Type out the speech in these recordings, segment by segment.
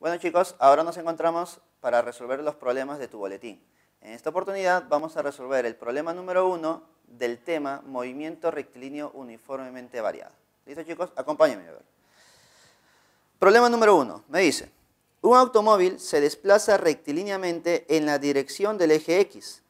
Bueno chicos, ahora nos encontramos para resolver los problemas de tu boletín. En esta oportunidad vamos a resolver el problema número uno del tema movimiento rectilíneo uniformemente variado. ¿Listo chicos? Acompáñenme a ver. Problema número uno, Me dice, un automóvil se desplaza rectilíneamente en la dirección del eje X,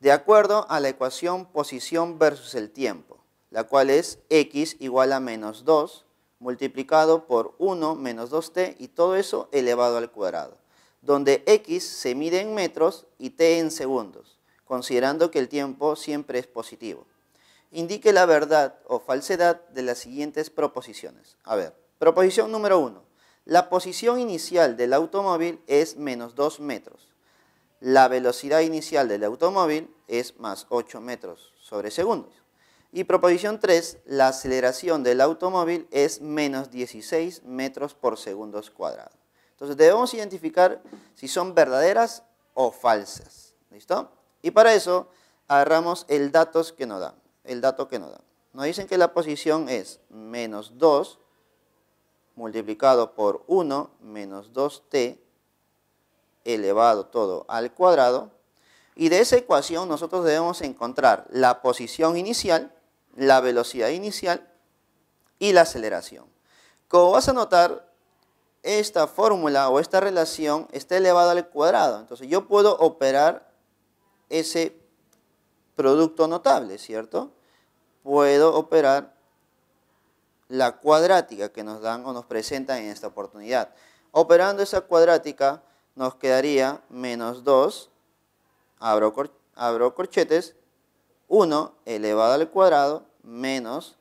de acuerdo a la ecuación posición versus el tiempo, la cual es X igual a menos 2 multiplicado por 1 menos 2t y todo eso elevado al cuadrado, donde x se mide en metros y t en segundos, considerando que el tiempo siempre es positivo. Indique la verdad o falsedad de las siguientes proposiciones. A ver, proposición número 1. La posición inicial del automóvil es menos 2 metros. La velocidad inicial del automóvil es más 8 metros sobre segundos. Y proposición 3, la aceleración del automóvil es menos 16 metros por segundo cuadrado. Entonces debemos identificar si son verdaderas o falsas. ¿Listo? Y para eso agarramos el, datos que nos dan, el dato que nos dan. Nos dicen que la posición es menos 2 multiplicado por 1 menos 2t elevado todo al cuadrado. Y de esa ecuación nosotros debemos encontrar la posición inicial la velocidad inicial y la aceleración. Como vas a notar, esta fórmula o esta relación está elevada al cuadrado. Entonces yo puedo operar ese producto notable, ¿cierto? Puedo operar la cuadrática que nos dan o nos presentan en esta oportunidad. Operando esa cuadrática nos quedaría menos 2, abro, abro corchetes, 1 elevado al cuadrado menos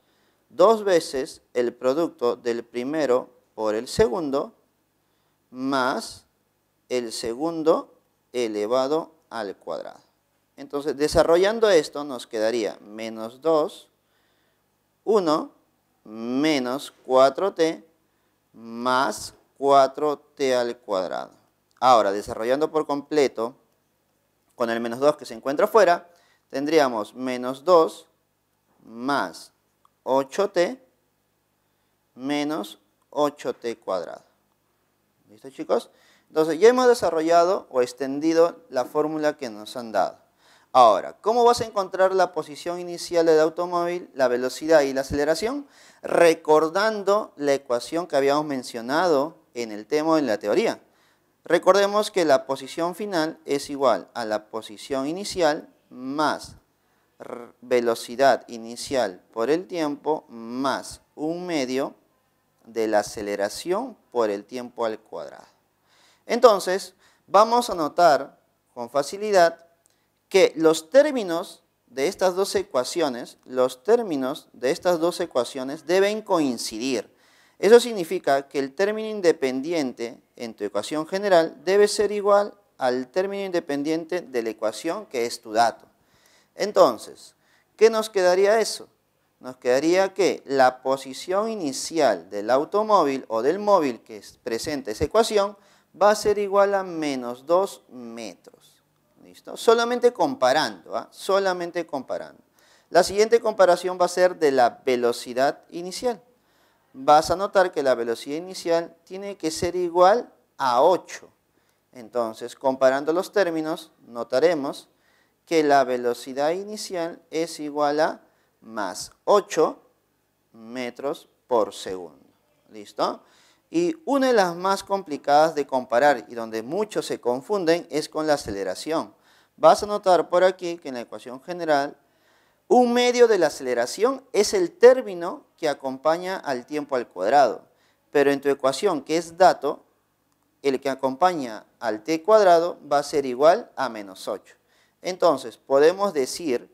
dos veces el producto del primero por el segundo más el segundo elevado al cuadrado. Entonces, desarrollando esto nos quedaría menos 2, 1 menos 4t más 4t al cuadrado. Ahora, desarrollando por completo, con el menos 2 que se encuentra afuera, tendríamos menos 2 más 8t menos 8t cuadrado. ¿Listo chicos? Entonces ya hemos desarrollado o extendido la fórmula que nos han dado. Ahora, ¿cómo vas a encontrar la posición inicial del automóvil, la velocidad y la aceleración? Recordando la ecuación que habíamos mencionado en el tema en la teoría. Recordemos que la posición final es igual a la posición inicial más velocidad inicial por el tiempo más un medio de la aceleración por el tiempo al cuadrado. Entonces, vamos a notar con facilidad que los términos de estas dos ecuaciones, los términos de estas dos ecuaciones deben coincidir. Eso significa que el término independiente en tu ecuación general debe ser igual al término independiente de la ecuación que es tu dato. Entonces, ¿qué nos quedaría eso? Nos quedaría que la posición inicial del automóvil o del móvil que presenta esa ecuación va a ser igual a menos 2 metros. ¿Listo? Solamente comparando, ¿ah? solamente comparando. La siguiente comparación va a ser de la velocidad inicial. Vas a notar que la velocidad inicial tiene que ser igual a 8. Entonces, comparando los términos, notaremos que la velocidad inicial es igual a más 8 metros por segundo. ¿Listo? Y una de las más complicadas de comparar y donde muchos se confunden es con la aceleración. Vas a notar por aquí que en la ecuación general, un medio de la aceleración es el término que acompaña al tiempo al cuadrado. Pero en tu ecuación, que es dato, el que acompaña al t cuadrado va a ser igual a menos 8. Entonces, podemos decir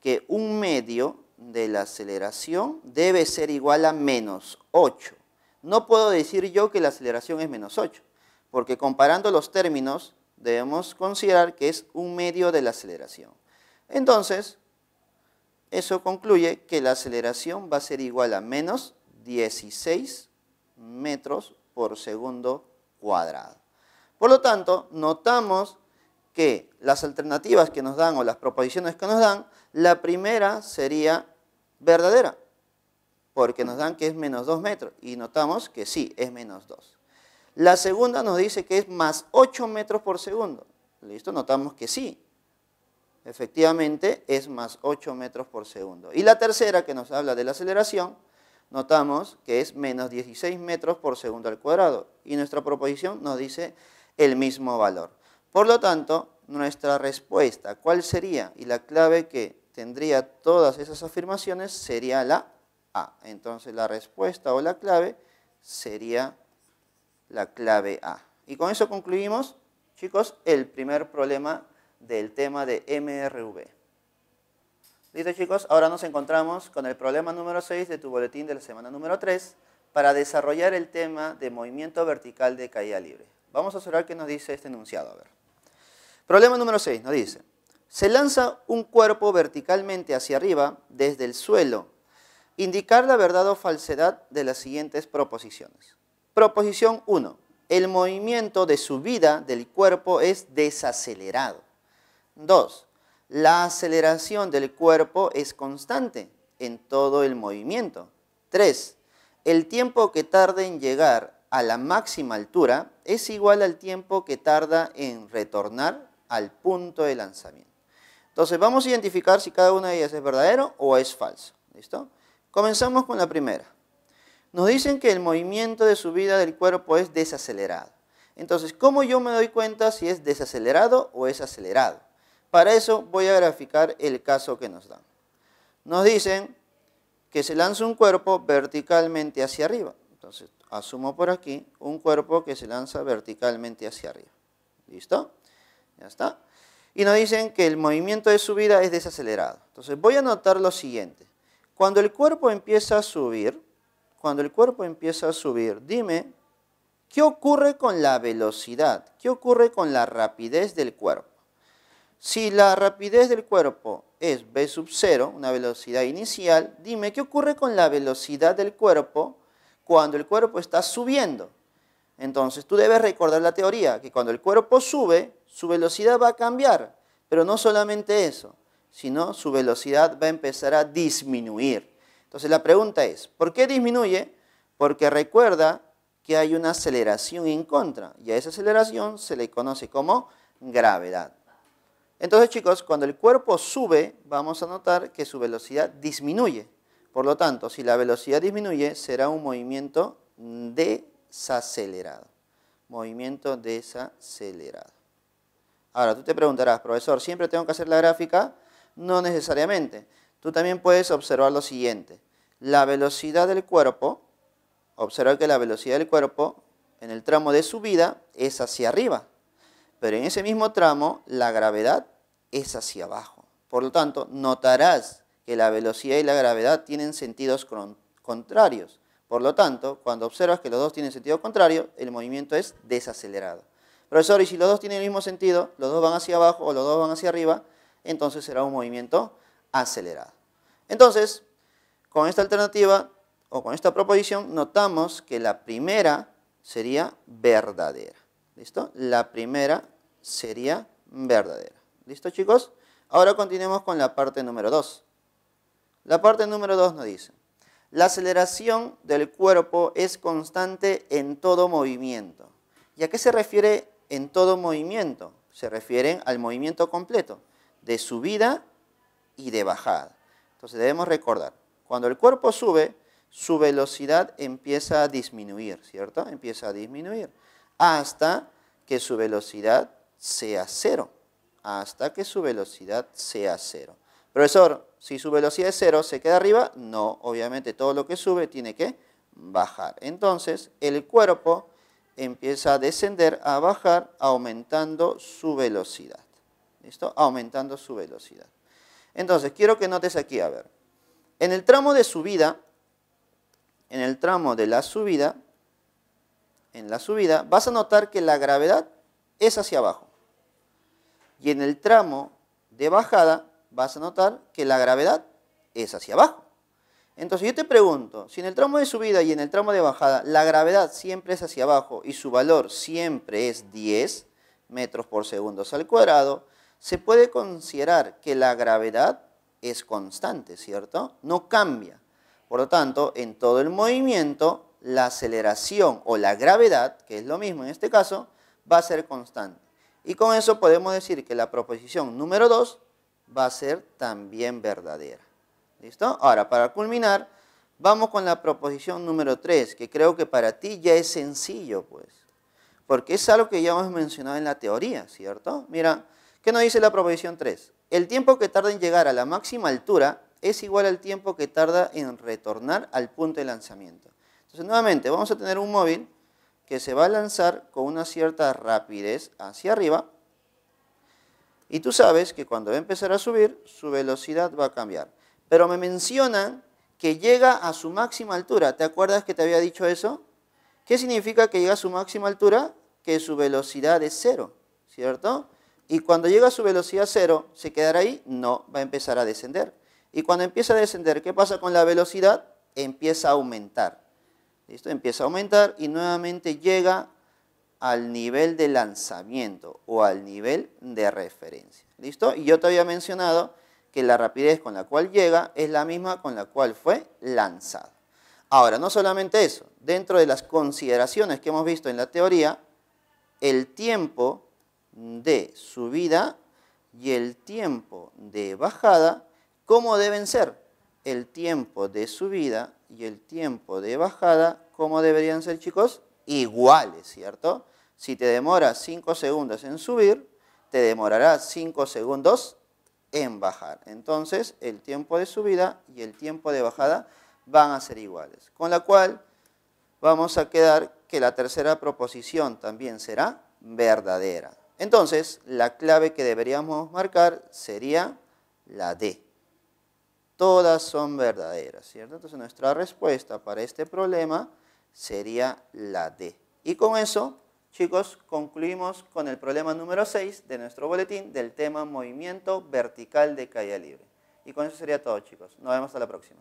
que un medio de la aceleración debe ser igual a menos 8. No puedo decir yo que la aceleración es menos 8, porque comparando los términos debemos considerar que es un medio de la aceleración. Entonces, eso concluye que la aceleración va a ser igual a menos 16 metros por segundo cuadrado. Por lo tanto, notamos que las alternativas que nos dan o las proposiciones que nos dan, la primera sería verdadera, porque nos dan que es menos 2 metros y notamos que sí, es menos 2. La segunda nos dice que es más 8 metros por segundo. ¿Listo? Notamos que sí, efectivamente es más 8 metros por segundo. Y la tercera que nos habla de la aceleración notamos que es menos 16 metros por segundo al cuadrado y nuestra proposición nos dice el mismo valor. Por lo tanto, nuestra respuesta, ¿cuál sería? Y la clave que tendría todas esas afirmaciones sería la A. Entonces la respuesta o la clave sería la clave A. Y con eso concluimos, chicos, el primer problema del tema de MRV. Listo chicos, ahora nos encontramos con el problema número 6 de tu boletín de la semana número 3 para desarrollar el tema de movimiento vertical de caída libre. Vamos a observar qué nos dice este enunciado. A ver. Problema número 6 nos dice, se lanza un cuerpo verticalmente hacia arriba desde el suelo. Indicar la verdad o falsedad de las siguientes proposiciones. Proposición 1. El movimiento de subida del cuerpo es desacelerado. 2 la aceleración del cuerpo es constante en todo el movimiento. 3. El tiempo que tarda en llegar a la máxima altura es igual al tiempo que tarda en retornar al punto de lanzamiento. Entonces vamos a identificar si cada una de ellas es verdadero o es falso. ¿Listo? Comenzamos con la primera. Nos dicen que el movimiento de subida del cuerpo es desacelerado. Entonces, ¿cómo yo me doy cuenta si es desacelerado o es acelerado? Para eso voy a graficar el caso que nos dan. Nos dicen que se lanza un cuerpo verticalmente hacia arriba. Entonces, asumo por aquí un cuerpo que se lanza verticalmente hacia arriba. ¿Listo? Ya está. Y nos dicen que el movimiento de subida es desacelerado. Entonces, voy a notar lo siguiente. Cuando el cuerpo empieza a subir, cuando el cuerpo empieza a subir, dime, ¿qué ocurre con la velocidad? ¿Qué ocurre con la rapidez del cuerpo? Si la rapidez del cuerpo es v sub 0, una velocidad inicial, dime qué ocurre con la velocidad del cuerpo cuando el cuerpo está subiendo. Entonces tú debes recordar la teoría, que cuando el cuerpo sube, su velocidad va a cambiar. Pero no solamente eso, sino su velocidad va a empezar a disminuir. Entonces la pregunta es, ¿por qué disminuye? Porque recuerda que hay una aceleración en contra y a esa aceleración se le conoce como gravedad. Entonces chicos, cuando el cuerpo sube, vamos a notar que su velocidad disminuye. Por lo tanto, si la velocidad disminuye, será un movimiento desacelerado. Movimiento desacelerado. Ahora, tú te preguntarás, profesor, ¿siempre tengo que hacer la gráfica? No necesariamente. Tú también puedes observar lo siguiente. La velocidad del cuerpo, observa que la velocidad del cuerpo en el tramo de subida es hacia arriba pero en ese mismo tramo la gravedad es hacia abajo. Por lo tanto, notarás que la velocidad y la gravedad tienen sentidos contrarios. Por lo tanto, cuando observas que los dos tienen sentido contrario, el movimiento es desacelerado. Profesor, y si los dos tienen el mismo sentido, los dos van hacia abajo o los dos van hacia arriba, entonces será un movimiento acelerado. Entonces, con esta alternativa o con esta proposición, notamos que la primera sería verdadera. ¿Listo? La primera sería verdadera. ¿Listo chicos? Ahora continuemos con la parte número 2. La parte número 2 nos dice, la aceleración del cuerpo es constante en todo movimiento. ¿Y a qué se refiere en todo movimiento? Se refieren al movimiento completo, de subida y de bajada. Entonces debemos recordar, cuando el cuerpo sube, su velocidad empieza a disminuir, ¿cierto? Empieza a disminuir hasta que su velocidad sea cero, hasta que su velocidad sea cero. Profesor, si su velocidad es cero, ¿se queda arriba? No, obviamente todo lo que sube tiene que bajar. Entonces, el cuerpo empieza a descender, a bajar, aumentando su velocidad. ¿Listo? Aumentando su velocidad. Entonces, quiero que notes aquí, a ver. En el tramo de subida, en el tramo de la subida, en la subida, vas a notar que la gravedad es hacia abajo. Y en el tramo de bajada vas a notar que la gravedad es hacia abajo. Entonces yo te pregunto, si en el tramo de subida y en el tramo de bajada la gravedad siempre es hacia abajo y su valor siempre es 10 metros por segundo al cuadrado, se puede considerar que la gravedad es constante, ¿cierto? No cambia. Por lo tanto, en todo el movimiento, la aceleración o la gravedad, que es lo mismo en este caso, va a ser constante. Y con eso podemos decir que la proposición número 2 va a ser también verdadera. ¿Listo? Ahora, para culminar, vamos con la proposición número 3, que creo que para ti ya es sencillo, pues. Porque es algo que ya hemos mencionado en la teoría, ¿cierto? Mira, ¿qué nos dice la proposición 3? El tiempo que tarda en llegar a la máxima altura es igual al tiempo que tarda en retornar al punto de lanzamiento. Entonces, nuevamente, vamos a tener un móvil que se va a lanzar con una cierta rapidez hacia arriba. Y tú sabes que cuando va a empezar a subir, su velocidad va a cambiar. Pero me mencionan que llega a su máxima altura. ¿Te acuerdas que te había dicho eso? ¿Qué significa que llega a su máxima altura? Que su velocidad es cero, ¿cierto? Y cuando llega a su velocidad cero, ¿se quedará ahí? No, va a empezar a descender. Y cuando empieza a descender, ¿qué pasa con la velocidad? Empieza a aumentar. ¿Listo? Empieza a aumentar y nuevamente llega al nivel de lanzamiento o al nivel de referencia. ¿Listo? Y yo te había mencionado que la rapidez con la cual llega es la misma con la cual fue lanzado. Ahora, no solamente eso, dentro de las consideraciones que hemos visto en la teoría, el tiempo de subida y el tiempo de bajada, ¿cómo deben ser? el tiempo de subida y el tiempo de bajada, ¿cómo deberían ser chicos? Iguales, ¿cierto? Si te demoras 5 segundos en subir, te demorará 5 segundos en bajar. Entonces, el tiempo de subida y el tiempo de bajada van a ser iguales. Con la cual vamos a quedar que la tercera proposición también será verdadera. Entonces, la clave que deberíamos marcar sería la D todas son verdaderas, ¿cierto? Entonces nuestra respuesta para este problema sería la D. Y con eso, chicos, concluimos con el problema número 6 de nuestro boletín del tema movimiento vertical de caída libre. Y con eso sería todo, chicos. Nos vemos hasta la próxima.